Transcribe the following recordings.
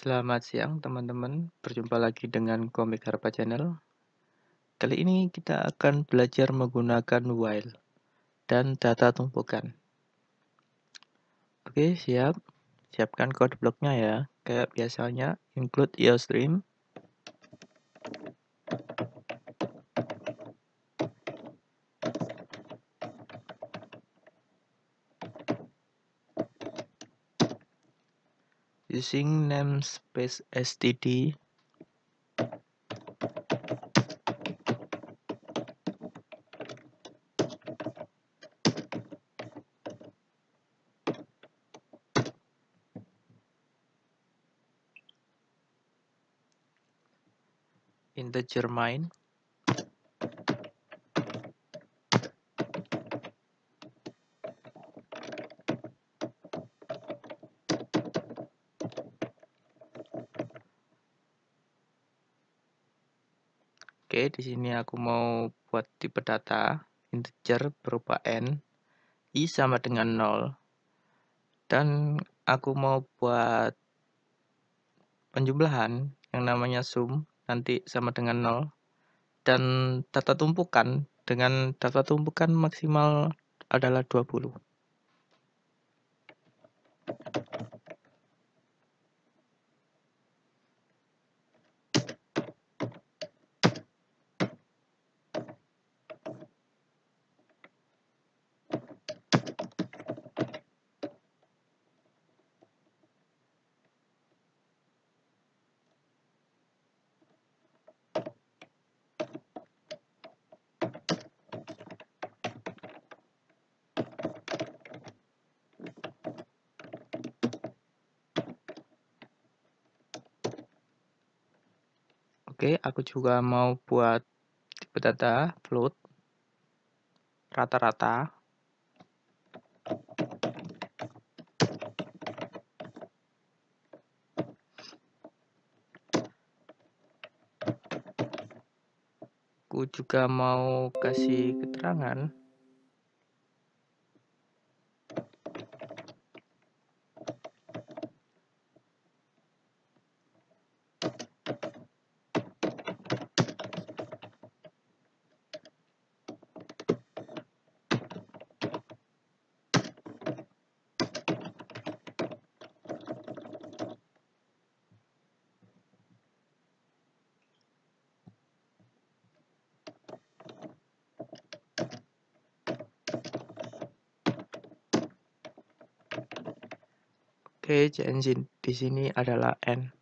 Selamat siang teman-teman, berjumpa lagi dengan Komik Harpa Channel. Kali ini kita akan belajar menggunakan while dan data tumpukan. Oke, siap. Siapkan kode bloknya ya. Kayak biasanya, include your stream, using namespace std in the germane di sini aku mau buat tipe data integer berupa n, i sama dengan 0. Dan aku mau buat penjumlahan yang namanya sum nanti sama dengan 0 dan data tumpukan dengan data tumpukan maksimal adalah 20. Oke, aku juga mau buat tipe data float rata-rata. Aku juga mau kasih keterangan page engine di sini adalah n.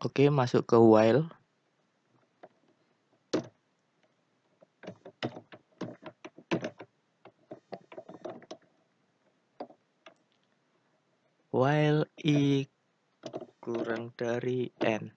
Oke, masuk ke while. While i kurang dari n.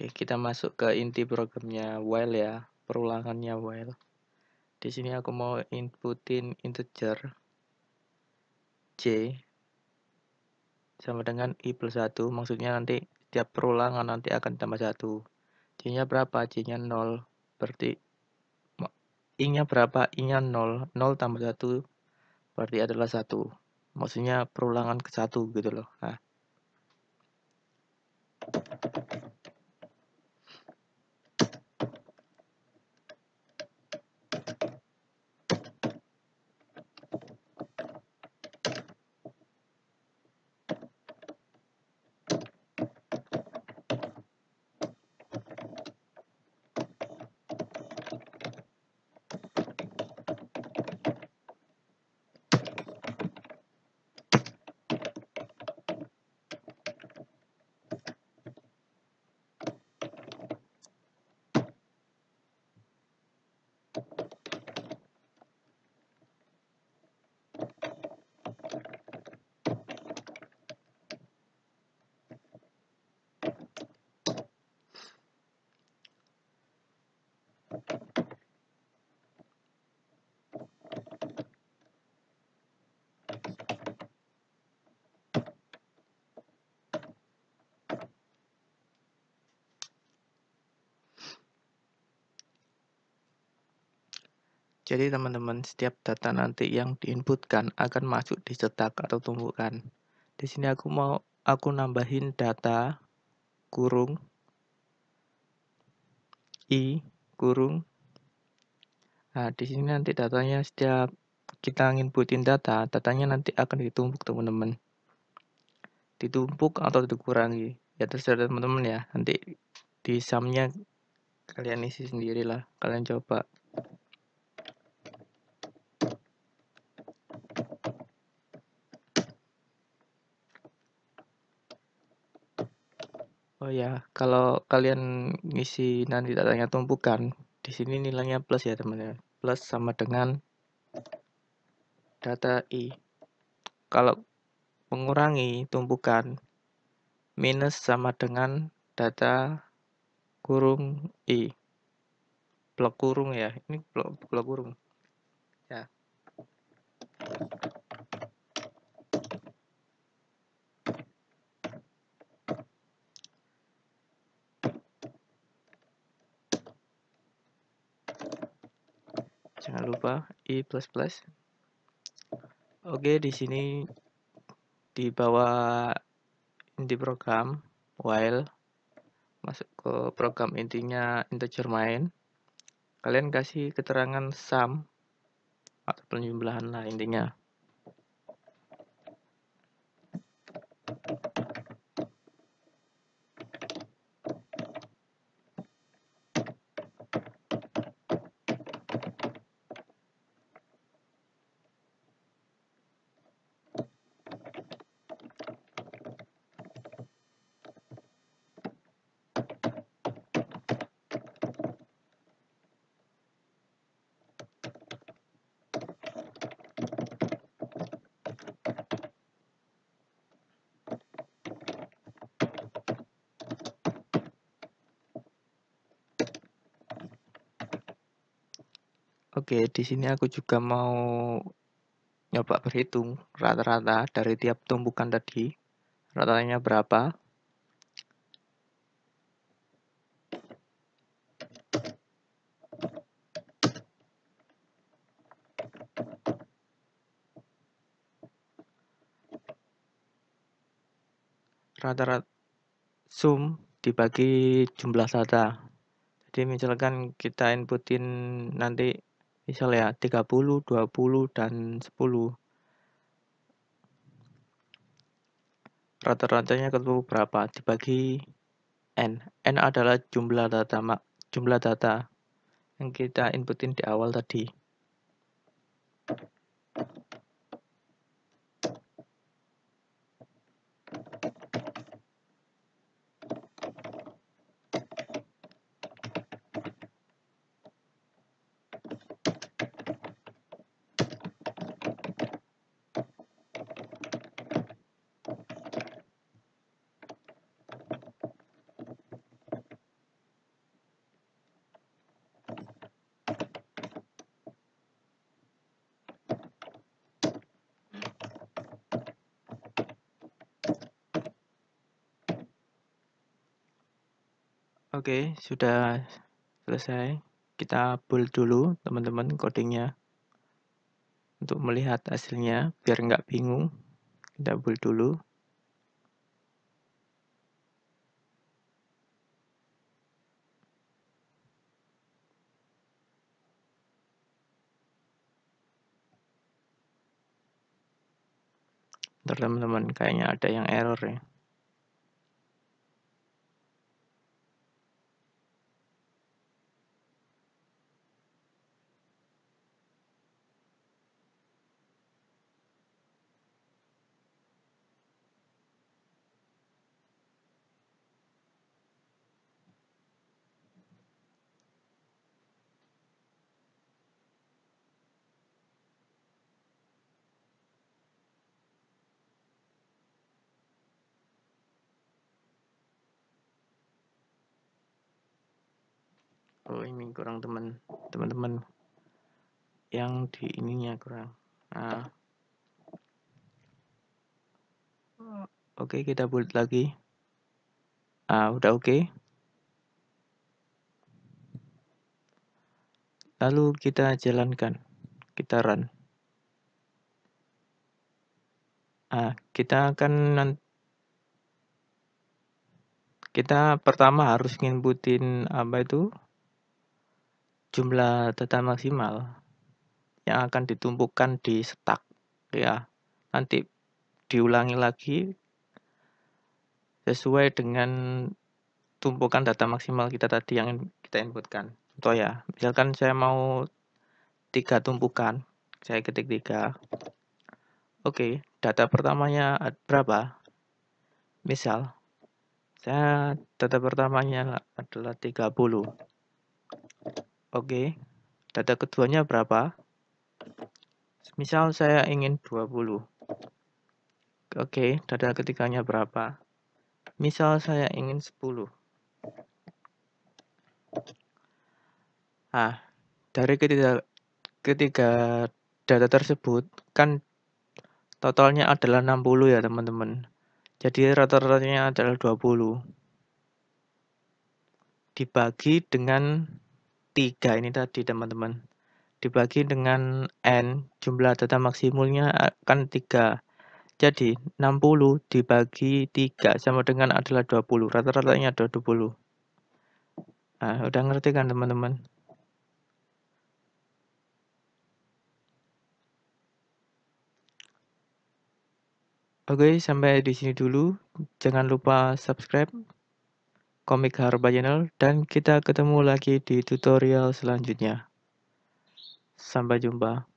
Oke, kita masuk ke inti programnya while ya, perulangannya while. Di sini aku mau inputin integer j sama dengan i plus 1, maksudnya nanti setiap perulangan nanti akan tambah 1. j nya berapa? j nya 0. Berarti i-nya berapa? i-nya 0. 0 tambah 1 berarti adalah 1. Maksudnya perulangan ke 1 gitu loh. Nah, Jadi teman-teman, setiap data nanti yang diinputkan akan masuk di cetak atau tumbukan. Di sini aku mau aku nambahin data kurung i kurung. Nah, di sini nanti datanya setiap kita nginputin data, datanya nanti akan ditumpuk teman-teman. Ditumpuk atau dikurangi. Ya terserah teman-teman ya. Nanti di sumnya kalian isi sendirilah. Kalian coba. Oh ya, kalau kalian ngisi nanti datanya tumpukan, di sini nilainya plus ya teman-teman. Ya. Plus sama dengan data i. Kalau mengurangi tumpukan, minus sama dengan data kurung i. Blok kurung ya, ini blok, blok kurung. Ya. jangan lupa i++. plus plus Oke, di sini di bawah inti program while masuk ke program intinya integer main. Kalian kasih keterangan sum atau penjumlahan lah intinya. Oke, di sini aku juga mau nyoba berhitung rata-rata dari tiap tumbukan tadi. Rata-ratanya berapa? rata-rata sum dibagi jumlah data. Jadi misalkan kita inputin nanti misalnya 30, 20, dan 10. Rata-ratanya ketemu berapa? Dibagi n. n adalah jumlah data jumlah data yang kita inputin di awal tadi. Oke, sudah selesai. Kita build dulu teman-teman codingnya. Untuk melihat hasilnya, biar nggak bingung. Kita build dulu. Ntar teman-teman, kayaknya ada yang error ya. oh ini kurang teman teman-teman yang di ininya kurang nah oke okay, kita buat lagi ah udah oke okay. lalu kita jalankan kita run ah kita akan kita pertama harus nginputin apa itu jumlah data maksimal yang akan ditumpukan di stack ya. Nanti diulangi lagi sesuai dengan tumpukan data maksimal kita tadi yang kita inputkan. Contoh ya, misalkan saya mau tiga tumpukan, saya ketik tiga. Oke, data pertamanya berapa? Misal, saya data pertamanya adalah 30. Oke, data keduanya berapa? Misal saya ingin 20. Oke, data ketiganya berapa? Misal saya ingin 10. Ah, dari ketiga, ketiga data tersebut kan totalnya adalah 60 ya teman-teman. Jadi rata-ratanya adalah 20. Dibagi dengan 3 ini tadi teman-teman dibagi dengan n jumlah data maksimumnya akan 3 jadi 60 dibagi 3 sama dengan adalah 20 rata-ratanya ada 20 nah udah ngerti kan teman-teman Oke, sampai di sini dulu. Jangan lupa subscribe, Komik Harba Channel dan kita ketemu lagi di tutorial selanjutnya. Sampai jumpa.